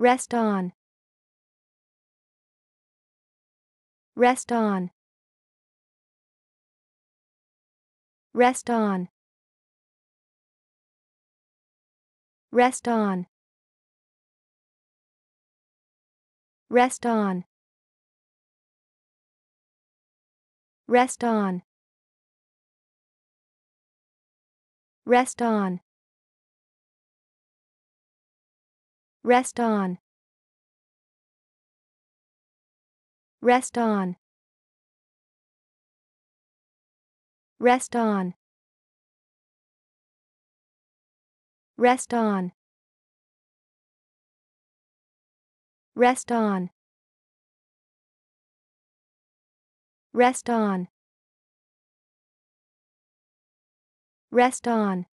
Rest on. Rest on. Rest on. Rest on. Rest on. Rest on. Rest on. Rest on. Rest on. Rest on. Rest on. Rest on. Rest on. Rest on.